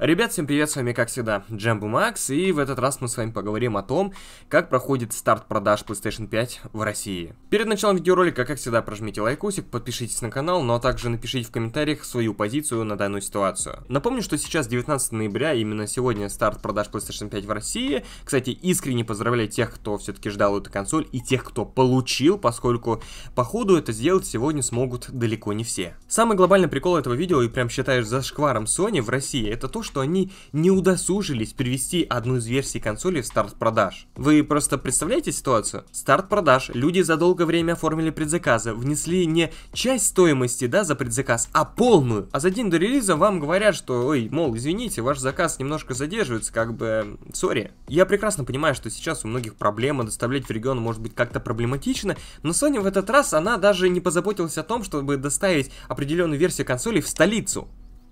Ребят, всем привет, с вами как всегда Джамбу Макс, и в этот раз мы с вами поговорим о том, как проходит старт продаж PlayStation 5 в России. Перед началом видеоролика, как всегда, прожмите лайкусик, подпишитесь на канал, ну а также напишите в комментариях свою позицию на данную ситуацию. Напомню, что сейчас 19 ноября, именно сегодня старт продаж PlayStation 5 в России. Кстати, искренне поздравляю тех, кто все-таки ждал эту консоль, и тех, кто получил, поскольку по ходу это сделать сегодня смогут далеко не все. Самый глобальный прикол этого видео, и прям считаешь за шкваром Sony в России, это то, что они не удосужились привести одну из версий консоли в старт продаж. Вы просто представляете ситуацию? Старт продаж, люди за долгое время оформили предзаказы, внесли не часть стоимости, да, за предзаказ, а полную. А за день до релиза вам говорят, что, ой, мол, извините, ваш заказ немножко задерживается, как бы, сори. Я прекрасно понимаю, что сейчас у многих проблема доставлять в регион может быть как-то проблематично, но Sony в этот раз она даже не позаботилась о том, чтобы доставить определенную версию консоли в столицу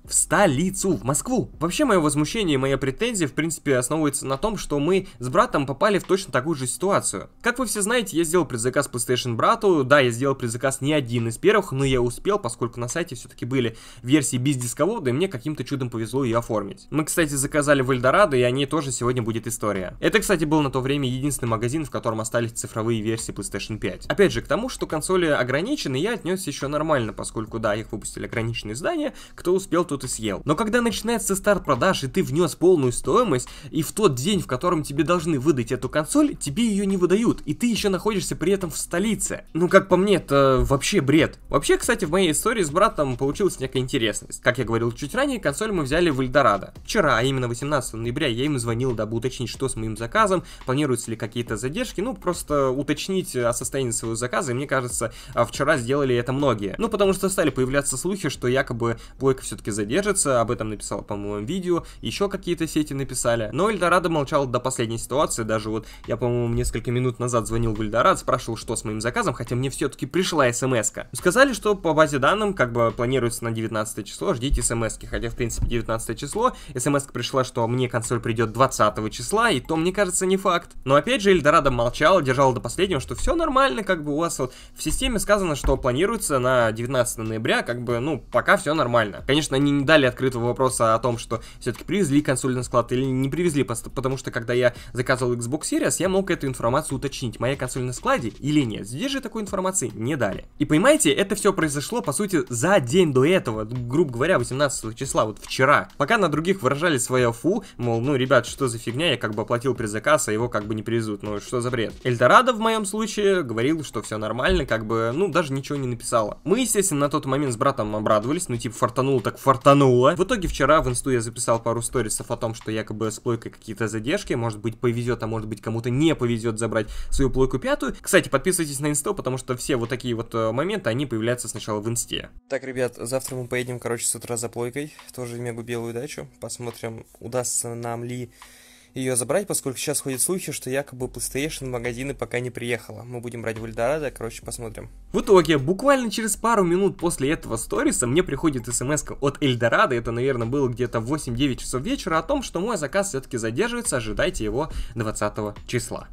в столицу, в Москву. Вообще, мое возмущение и моя претензия, в принципе, основывается на том, что мы с братом попали в точно такую же ситуацию. Как вы все знаете, я сделал предзаказ PlayStation брату, да, я сделал предзаказ не один из первых, но я успел, поскольку на сайте все-таки были версии без дисковода, и мне каким-то чудом повезло ее оформить. Мы, кстати, заказали в Эльдорадо, и о ней тоже сегодня будет история. Это, кстати, был на то время единственный магазин, в котором остались цифровые версии PlayStation 5. Опять же, к тому, что консоли ограничены, я отнес еще нормально, поскольку, да, их выпустили ограниченные издания, кто успел, то что ты съел. Но когда начинается старт продаж, и ты внес полную стоимость, и в тот день, в котором тебе должны выдать эту консоль, тебе ее не выдают, и ты еще находишься при этом в столице. Ну, как по мне, это вообще бред. Вообще, кстати, в моей истории с братом получилась некая интересность. Как я говорил чуть ранее, консоль мы взяли в Эльдорадо. Вчера, а именно 18 ноября, я им звонил, дабы уточнить, что с моим заказом, планируются ли какие-то задержки, ну, просто уточнить э, о состоянии своего заказа, и мне кажется, а вчера сделали это многие. Ну, потому что стали появляться слухи, что якобы плойка все-таки задержана задержится, об этом написал, по-моему, видео, еще какие-то сети написали. Но Эльдорадо молчал до последней ситуации, даже вот я, по-моему, несколько минут назад звонил в Эльдорадо, спрашивал, что с моим заказом, хотя мне все-таки пришла смс -ка. Сказали, что по базе данным, как бы планируется на 19 число, ждите смс -ки. хотя, в принципе, 19 число, смс пришла, что мне консоль придет 20 числа, и то, мне кажется, не факт. Но опять же, Эльдорадо молчал, держал до последнего, что все нормально, как бы у вас вот в системе сказано, что планируется на 19 ноября, как бы, ну, пока все нормально. Конечно, они не дали открытого вопроса о том, что все-таки привезли консоль на склад или не привезли, потому что когда я заказывал Xbox Series, я мог эту информацию уточнить, моя консоль на складе или нет. Здесь же такой информации не дали. И понимаете, это все произошло, по сути, за день до этого, грубо говоря, 18 числа, вот вчера. Пока на других выражали свое фу, мол, ну, ребят, что за фигня, я как бы оплатил предзаказ, а его как бы не привезут, ну, что за бред. Эльдорадо в моем случае говорил, что все нормально, как бы, ну, даже ничего не написала. Мы, естественно, на тот момент с братом обрадовались, ну, типа, фартанул так фартанул фартануло. В итоге вчера в инсту я записал пару сторисов о том, что якобы с плойкой какие-то задержки, может быть повезет, а может быть кому-то не повезет забрать свою плойку пятую. Кстати, подписывайтесь на инсту, потому что все вот такие вот э, моменты, они появляются сначала в инсте. Так, ребят, завтра мы поедем, короче, с утра за плойкой, тоже мегу белую дачу, посмотрим, удастся нам ли ее забрать, поскольку сейчас ходят слухи, что якобы PlayStation магазины пока не приехала. Мы будем брать в Эльдорадо, короче, посмотрим. В итоге, буквально через пару минут после этого сториса мне приходит смс от Эльдорадо, это, наверное, было где-то 8-9 часов вечера, о том, что мой заказ все-таки задерживается, ожидайте его 20 числа.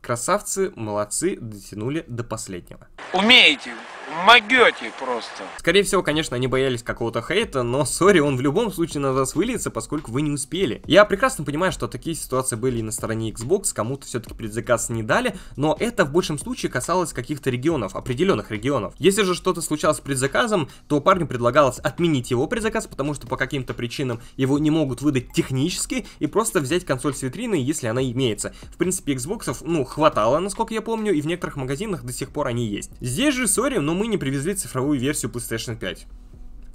Красавцы, молодцы, дотянули до последнего. Умеете! могете просто. Скорее всего, конечно, они боялись какого-то хейта, но, сори, он в любом случае на вас выльется, поскольку вы не успели. Я прекрасно понимаю, что такие ситуации были и на стороне Xbox, кому-то все-таки предзаказ не дали, но это в большем случае касалось каких-то регионов, определенных регионов. Если же что-то случалось с предзаказом, то парню предлагалось отменить его предзаказ, потому что по каким-то причинам его не могут выдать технически, и просто взять консоль с витрины, если она имеется. В принципе, Xbox, ну, хватало, насколько я помню, и в некоторых магазинах до сих пор они есть. Здесь же, сори, ну, мы не привезли цифровую версию PlayStation 5.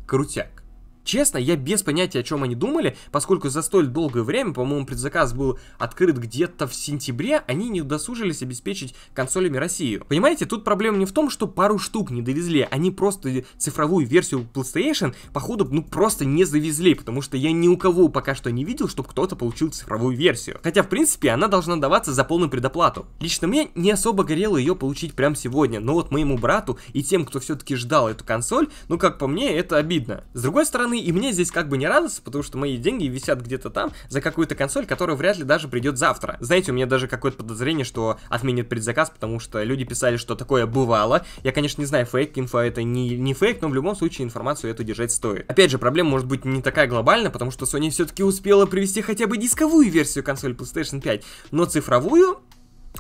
Крутяк. Честно, я без понятия, о чем они думали, поскольку за столь долгое время, по-моему, предзаказ был открыт где-то в сентябре, они не удосужились обеспечить консолями Россию. Понимаете, тут проблема не в том, что пару штук не довезли, они просто цифровую версию PlayStation, походу, ну просто не завезли, потому что я ни у кого пока что не видел, чтобы кто-то получил цифровую версию. Хотя, в принципе, она должна даваться за полную предоплату. Лично мне не особо горело ее получить прямо сегодня, но вот моему брату и тем, кто все-таки ждал эту консоль, ну как по мне, это обидно. С другой стороны, стороны, и мне здесь как бы не радостно, потому что мои деньги висят где-то там за какую-то консоль, которая вряд ли даже придет завтра. Знаете, у меня даже какое-то подозрение, что отменят предзаказ, потому что люди писали, что такое бывало. Я, конечно, не знаю, фейк инфа это не, не фейк, но в любом случае информацию эту держать стоит. Опять же, проблема может быть не такая глобальная, потому что Sony все-таки успела привести хотя бы дисковую версию консоли PlayStation 5, но цифровую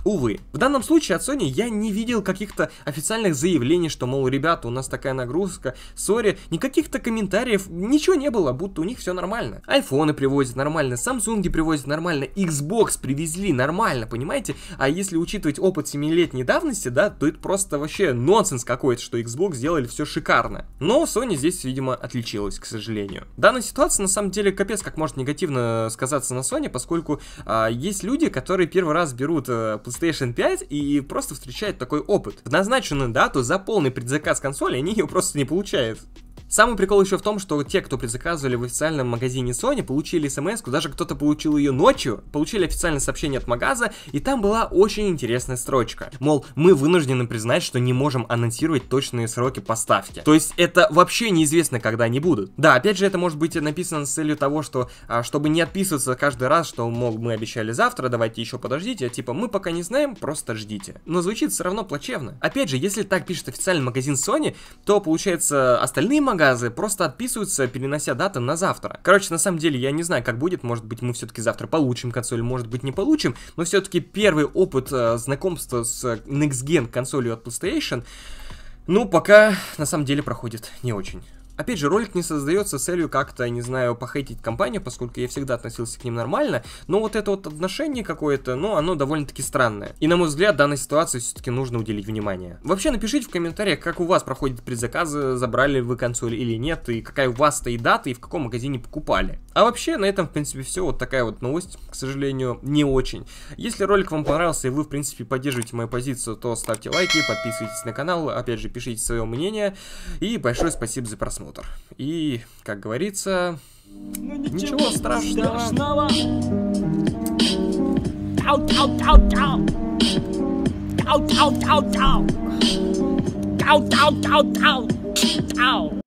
увы. В данном случае от Sony я не видел каких-то официальных заявлений, что, мол, ребята, у нас такая нагрузка, сори, никаких-то комментариев, ничего не было, будто у них все нормально. Айфоны привозят нормально, Samsung привозят нормально, Xbox привезли нормально, понимаете? А если учитывать опыт 7-летней давности, да, то это просто вообще нонсенс какой-то, что Xbox сделали все шикарно. Но Sony здесь, видимо, отличилась, к сожалению. Данная ситуация, на самом деле, капец как может негативно сказаться на Sony, поскольку а, есть люди, которые первый раз берут а, PlayStation 5 и просто встречает такой опыт. В назначенную дату за полный предзаказ консоли они ее просто не получают. Самый прикол еще в том, что те, кто предзаказывали в официальном магазине Sony, получили смс даже кто-то получил ее ночью, получили официальное сообщение от магаза, и там была очень интересная строчка. Мол, мы вынуждены признать, что не можем анонсировать точные сроки поставки. То есть это вообще неизвестно, когда они будут. Да, опять же, это может быть написано с целью того, что а, чтобы не отписываться каждый раз, что, мол, мы обещали завтра, давайте еще подождите, типа мы пока не знаем, просто ждите. Но звучит все равно плачевно. Опять же, если так пишет официальный магазин Sony, то получается остальные магазины магазы просто отписываются, перенося даты на завтра. Короче, на самом деле, я не знаю, как будет, может быть, мы все-таки завтра получим консоль, может быть, не получим, но все-таки первый опыт э, знакомства с Next Gen консолью от PlayStation, ну, пока, на самом деле, проходит не очень. Опять же, ролик не создается с целью как-то, не знаю, похейтить компанию, поскольку я всегда относился к ним нормально, но вот это вот отношение какое-то, ну, оно довольно-таки странное. И, на мой взгляд, данной ситуации все-таки нужно уделить внимание. Вообще, напишите в комментариях, как у вас проходят предзаказы, забрали вы консоль или нет, и какая у вас стоит дата, и в каком магазине покупали. А вообще, на этом, в принципе, все. Вот такая вот новость, к сожалению, не очень. Если ролик вам понравился и вы, в принципе, поддерживаете мою позицию, то ставьте лайки, подписывайтесь на канал, опять же, пишите свое мнение. И большое спасибо за просмотр. И, как говорится, ну, ничего, ничего страшного. страшного. Тау, тау, тау, тау. Тау, тау, тау, тау. Тау, тау, тау, тау. Тау.